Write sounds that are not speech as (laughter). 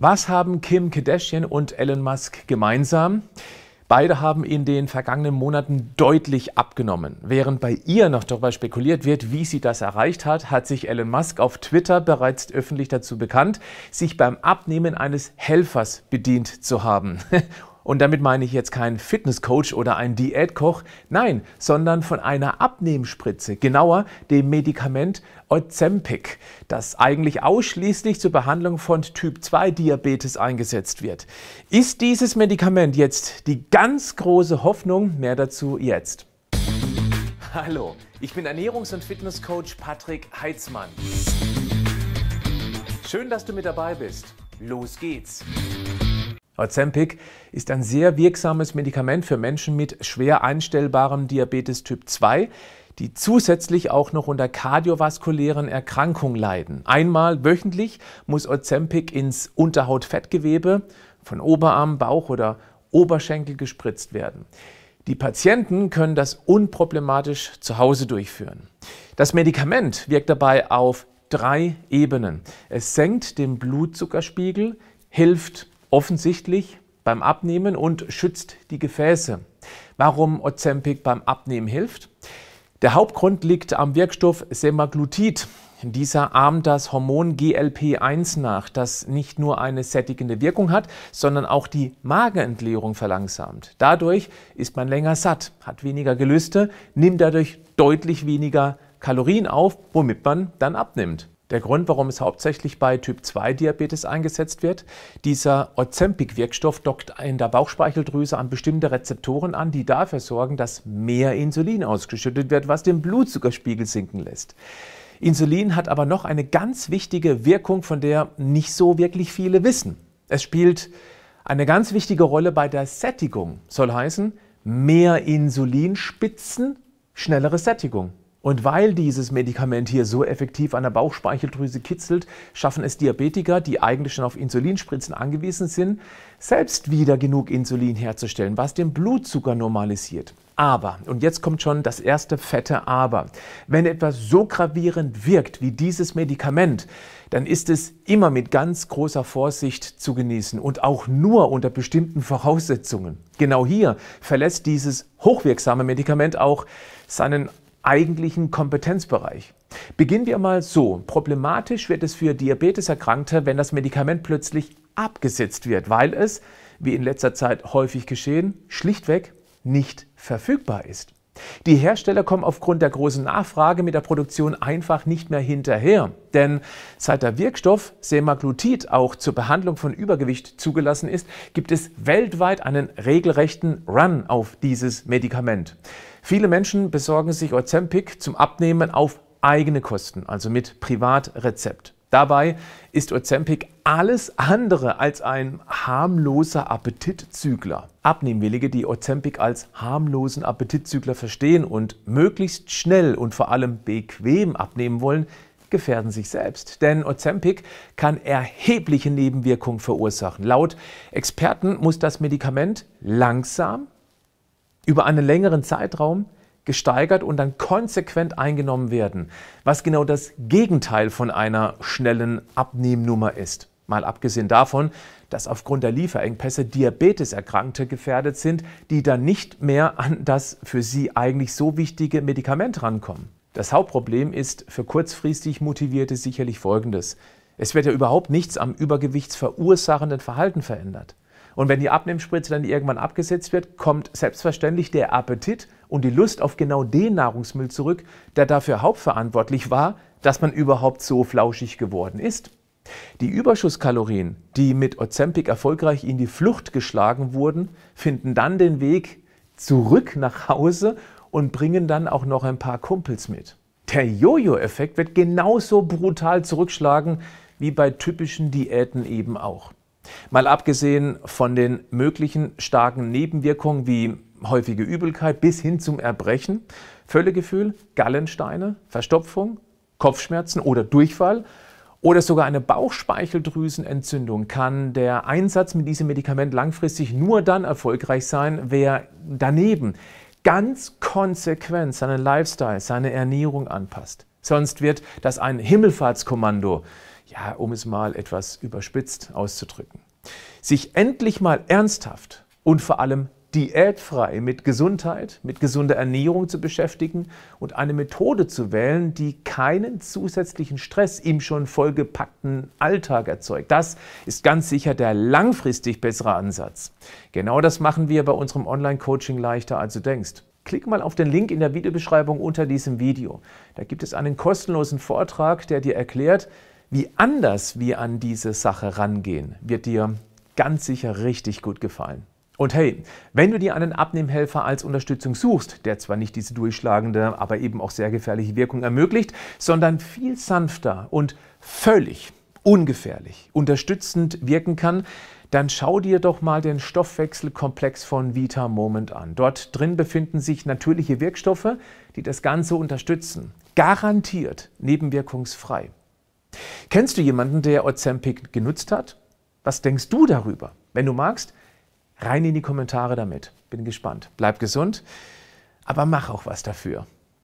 Was haben Kim Kardashian und Elon Musk gemeinsam? Beide haben in den vergangenen Monaten deutlich abgenommen. Während bei ihr noch darüber spekuliert wird, wie sie das erreicht hat, hat sich Elon Musk auf Twitter bereits öffentlich dazu bekannt, sich beim Abnehmen eines Helfers bedient zu haben. (laughs) Und damit meine ich jetzt keinen Fitnesscoach oder einen Diätkoch, nein, sondern von einer Abnehmspritze, genauer dem Medikament Ozempic, das eigentlich ausschließlich zur Behandlung von Typ-2-Diabetes eingesetzt wird. Ist dieses Medikament jetzt die ganz große Hoffnung? Mehr dazu jetzt. Hallo, ich bin Ernährungs- und Fitnesscoach Patrick Heitzmann. Schön, dass du mit dabei bist. Los geht's! Ozempic ist ein sehr wirksames Medikament für Menschen mit schwer einstellbarem Diabetes Typ 2, die zusätzlich auch noch unter kardiovaskulären Erkrankungen leiden. Einmal wöchentlich muss Ozempic ins Unterhautfettgewebe von Oberarm, Bauch oder Oberschenkel gespritzt werden. Die Patienten können das unproblematisch zu Hause durchführen. Das Medikament wirkt dabei auf drei Ebenen. Es senkt den Blutzuckerspiegel, hilft offensichtlich beim Abnehmen und schützt die Gefäße. Warum Ozempic beim Abnehmen hilft? Der Hauptgrund liegt am Wirkstoff Semaglutid. Dieser ahmt das Hormon GLP-1 nach, das nicht nur eine sättigende Wirkung hat, sondern auch die Magenentleerung verlangsamt. Dadurch ist man länger satt, hat weniger Gelüste, nimmt dadurch deutlich weniger Kalorien auf, womit man dann abnimmt. Der Grund, warum es hauptsächlich bei Typ-2-Diabetes eingesetzt wird, dieser Ozempic-Wirkstoff dockt in der Bauchspeicheldrüse an bestimmte Rezeptoren an, die dafür sorgen, dass mehr Insulin ausgeschüttet wird, was den Blutzuckerspiegel sinken lässt. Insulin hat aber noch eine ganz wichtige Wirkung, von der nicht so wirklich viele wissen. Es spielt eine ganz wichtige Rolle bei der Sättigung, soll heißen, mehr Insulinspitzen, schnellere Sättigung. Und weil dieses Medikament hier so effektiv an der Bauchspeicheldrüse kitzelt, schaffen es Diabetiker, die eigentlich schon auf Insulinspritzen angewiesen sind, selbst wieder genug Insulin herzustellen, was den Blutzucker normalisiert. Aber, und jetzt kommt schon das erste fette Aber, wenn etwas so gravierend wirkt wie dieses Medikament, dann ist es immer mit ganz großer Vorsicht zu genießen und auch nur unter bestimmten Voraussetzungen. Genau hier verlässt dieses hochwirksame Medikament auch seinen eigentlichen Kompetenzbereich. Beginnen wir mal so. Problematisch wird es für Diabeteserkrankte, wenn das Medikament plötzlich abgesetzt wird, weil es, wie in letzter Zeit häufig geschehen, schlichtweg nicht verfügbar ist. Die Hersteller kommen aufgrund der großen Nachfrage mit der Produktion einfach nicht mehr hinterher. Denn seit der Wirkstoff Semaglutid auch zur Behandlung von Übergewicht zugelassen ist, gibt es weltweit einen regelrechten Run auf dieses Medikament. Viele Menschen besorgen sich Ozempic zum Abnehmen auf eigene Kosten, also mit Privatrezept. Dabei ist Ozempic alles andere als ein harmloser Appetitzügler. Abnehmwillige, die Ozempic als harmlosen Appetitzügler verstehen und möglichst schnell und vor allem bequem abnehmen wollen, gefährden sich selbst. Denn Ozempic kann erhebliche Nebenwirkungen verursachen. Laut Experten muss das Medikament langsam über einen längeren Zeitraum gesteigert und dann konsequent eingenommen werden, was genau das Gegenteil von einer schnellen Abnehmnummer ist. Mal abgesehen davon, dass aufgrund der Lieferengpässe Diabeteserkrankte gefährdet sind, die dann nicht mehr an das für sie eigentlich so wichtige Medikament rankommen. Das Hauptproblem ist für kurzfristig Motivierte sicherlich folgendes. Es wird ja überhaupt nichts am übergewichtsverursachenden Verhalten verändert. Und wenn die Abnehmspritze dann irgendwann abgesetzt wird, kommt selbstverständlich der Appetit und die Lust auf genau den Nahrungsmüll zurück, der dafür hauptverantwortlich war, dass man überhaupt so flauschig geworden ist. Die Überschusskalorien, die mit Ozempic erfolgreich in die Flucht geschlagen wurden, finden dann den Weg zurück nach Hause und bringen dann auch noch ein paar Kumpels mit. Der Jojo-Effekt wird genauso brutal zurückschlagen wie bei typischen Diäten eben auch. Mal abgesehen von den möglichen starken Nebenwirkungen wie häufige Übelkeit bis hin zum Erbrechen, Völlegefühl, Gallensteine, Verstopfung, Kopfschmerzen oder Durchfall oder sogar eine Bauchspeicheldrüsenentzündung kann der Einsatz mit diesem Medikament langfristig nur dann erfolgreich sein, wer daneben ganz konsequent seinen Lifestyle, seine Ernährung anpasst. Sonst wird das ein Himmelfahrtskommando ja, um es mal etwas überspitzt auszudrücken. Sich endlich mal ernsthaft und vor allem diätfrei mit Gesundheit, mit gesunder Ernährung zu beschäftigen und eine Methode zu wählen, die keinen zusätzlichen Stress im schon vollgepackten Alltag erzeugt. Das ist ganz sicher der langfristig bessere Ansatz. Genau das machen wir bei unserem Online-Coaching leichter, als du denkst. Klick mal auf den Link in der Videobeschreibung unter diesem Video. Da gibt es einen kostenlosen Vortrag, der dir erklärt, wie anders wir an diese Sache rangehen, wird dir ganz sicher richtig gut gefallen. Und hey, wenn du dir einen Abnehmhelfer als Unterstützung suchst, der zwar nicht diese durchschlagende, aber eben auch sehr gefährliche Wirkung ermöglicht, sondern viel sanfter und völlig ungefährlich unterstützend wirken kann, dann schau dir doch mal den Stoffwechselkomplex von Vita Moment an. Dort drin befinden sich natürliche Wirkstoffe, die das Ganze unterstützen. Garantiert nebenwirkungsfrei. Kennst du jemanden, der Ozempic genutzt hat? Was denkst du darüber? Wenn du magst, rein in die Kommentare damit. Bin gespannt. Bleib gesund, aber mach auch was dafür.